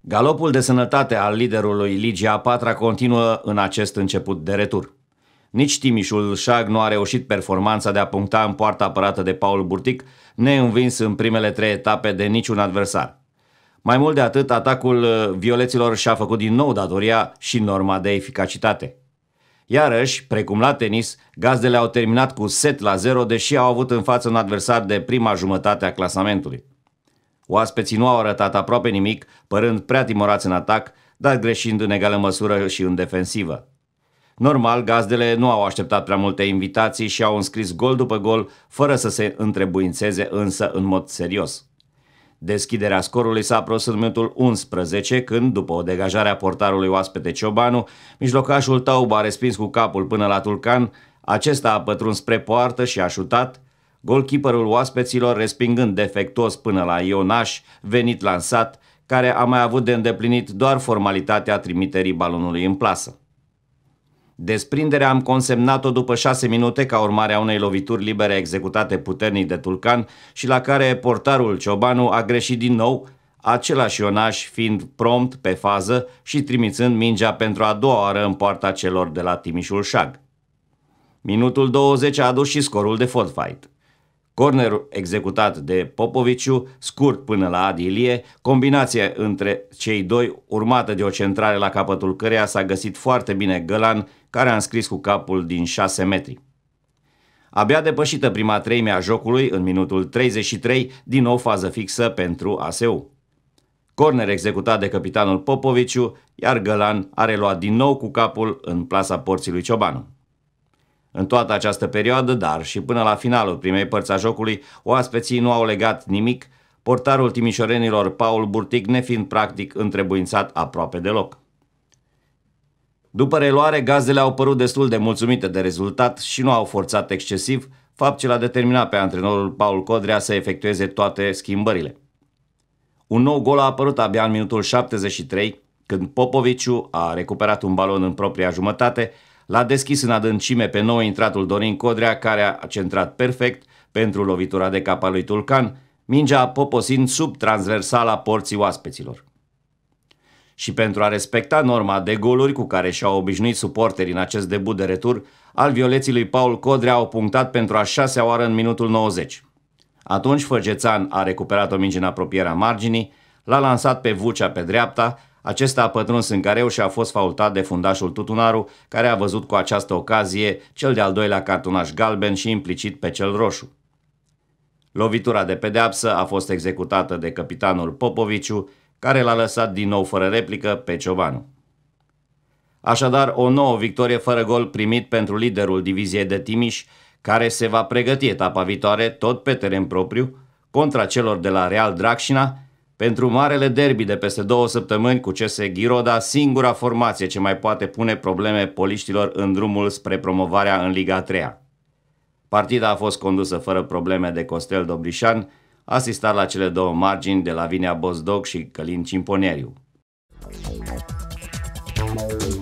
Galopul de sănătate al liderului Ligia Patra continuă în acest început de retur. Nici Timișul Șag nu a reușit performanța de a puncta în poarta apărată de Paul Burtic, neînvins în primele trei etape de niciun adversar. Mai mult de atât, atacul violeților și-a făcut din nou datoria și norma de eficacitate. Iarăși, precum la tenis, gazdele au terminat cu set la 0, deși au avut în față un adversar de prima jumătate a clasamentului. Oaspeții nu au arătat aproape nimic, părând prea timorați în atac, dar greșind în egală măsură și în defensivă. Normal, gazdele nu au așteptat prea multe invitații și au înscris gol după gol, fără să se întrebuințeze însă în mod serios. Deschiderea scorului s-a apros în minutul 11, când, după o degajare a portarului oaspete Ciobanu, mijlocașul Taub a respins cu capul până la Tulcan, acesta a pătruns spre poartă și a șutat, golkiperul oaspeților respingând defectuos până la Ionaș, venit lansat, care a mai avut de îndeplinit doar formalitatea trimiterii balonului în plasă. Desprinderea am consemnat-o după șase minute ca urmare a unei lovituri libere executate puternic de Tulcan și la care portarul Ciobanu a greșit din nou, același Ionaș fiind prompt pe fază și trimițând mingea pentru a doua oară în poarta celor de la Timișul Șag. Minutul 20 a adus și scorul de fotfight. fight. Corner executat de Popoviciu, scurt până la Adilie, combinație între cei doi urmată de o centrare la capătul căreia s-a găsit foarte bine Gălan, care a înscris cu capul din 6 metri. Abia depășită prima treime a jocului, în minutul 33, din nou fază fixă pentru ASU. Corner executat de capitanul Popoviciu, iar Gălan a reluat din nou cu capul în plasa porții lui Ciobanu. În toată această perioadă, dar și până la finalul primei părți a jocului, oaspeții nu au legat nimic, portarul timișorenilor Paul Burtic nefiind practic întrebuințat aproape deloc. După reluare, gazdele au părut destul de mulțumite de rezultat și nu au forțat excesiv, fapt ce l-a determinat pe antrenorul Paul Codrea să efectueze toate schimbările. Un nou gol a apărut abia în minutul 73, când Popoviciu a recuperat un balon în propria jumătate L-a deschis în adâncime pe nou intratul Dorin Codrea, care a centrat perfect pentru lovitura de cap a lui Tulcan, mingea poposind sub transversala porții oaspeților. Și pentru a respecta norma de goluri cu care și-au obișnuit suporterii în acest debut de retur, al violeții lui Paul Codrea au punctat pentru a șasea oară în minutul 90. Atunci Făgețan a recuperat o minge în apropierea marginii, l-a lansat pe Vucea pe dreapta, acesta a pătruns în careu și a fost faultat de fundașul Tutunaru, care a văzut cu această ocazie cel de-al doilea cartonaș galben și implicit pe cel roșu. Lovitura de pedeapsă a fost executată de capitanul Popoviciu, care l-a lăsat din nou fără replică pe Ciobanu. Așadar, o nouă victorie fără gol primit pentru liderul diviziei de Timiș, care se va pregăti etapa viitoare tot pe teren propriu, contra celor de la Real Dracșina, pentru marele derby de peste două săptămâni cu CS Ghiroda, singura formație ce mai poate pune probleme poliștilor în drumul spre promovarea în Liga 3 Partida a fost condusă fără probleme de Costel Dobrișan, asistat la cele două margini de la Vinea Bozdoc și Călin Cimponeriu. Thank you.